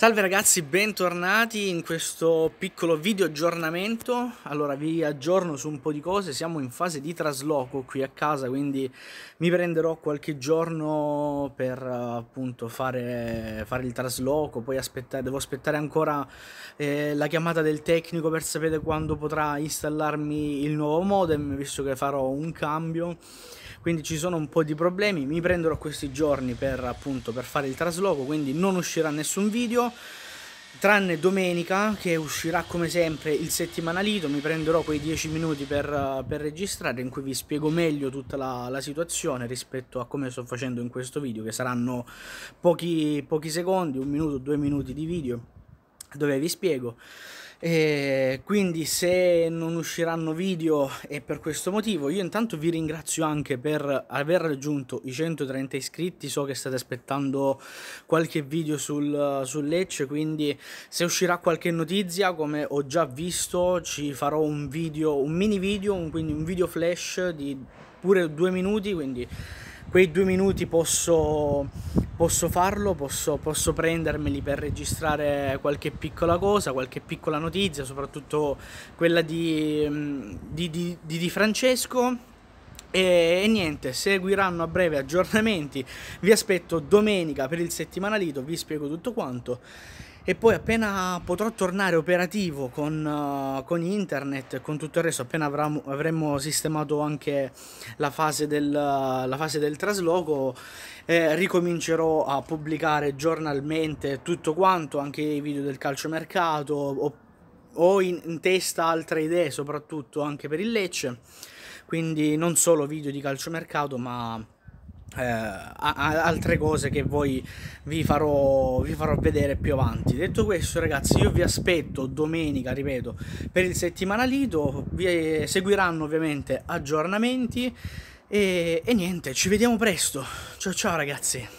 Salve ragazzi, bentornati in questo piccolo video aggiornamento. Allora vi aggiorno su un po' di cose, siamo in fase di trasloco qui a casa, quindi mi prenderò qualche giorno per appunto fare, fare il trasloco, poi aspettare, devo aspettare ancora eh, la chiamata del tecnico per sapere quando potrà installarmi il nuovo modem, visto che farò un cambio. Quindi ci sono un po' di problemi, mi prenderò questi giorni per appunto per fare il trasloco, quindi non uscirà nessun video tranne domenica che uscirà come sempre il settimanalito mi prenderò quei 10 minuti per, per registrare in cui vi spiego meglio tutta la, la, situazione rispetto a come sto facendo in questo video che saranno pochi, pochi secondi un minuto due minuti di video dove vi spiego e quindi se non usciranno video è per questo motivo. Io intanto vi ringrazio anche per aver raggiunto i 130 iscritti. So che state aspettando qualche video sul, sul Lecce, quindi se uscirà qualche notizia, come ho già visto, ci farò un video, un mini video, un, quindi un video flash di pure due minuti, quindi quei due minuti posso, posso farlo, posso, posso, prendermeli per registrare qualche piccola cosa, qualche piccola notizia, soprattutto quella mm, di, di, di, di Francesco. E, e, niente, seguiranno a breve aggiornamenti. Vi aspetto domenica per il settimanalito, vi spiego tutto quanto e poi appena potrò tornare operativo con, uh, con internet e con tutto il resto, appena avramo, avremo sistemato anche la fase del, uh, la fase del trasloco, eh, ricomincerò a pubblicare giornalmente tutto quanto, anche i video del calciomercato, ho, ho in, in testa altre idee soprattutto anche per il Lecce, quindi non solo video di calciomercato ma eh, a, a altre cose che voi vi farò, vi farò, vedere più avanti. Detto questo, ragazzi, io vi aspetto domenica, ripeto, per il settimana settimanalito. Vi eh, seguiranno ovviamente aggiornamenti. E, e niente, ci vediamo presto. Ciao ciao ragazzi.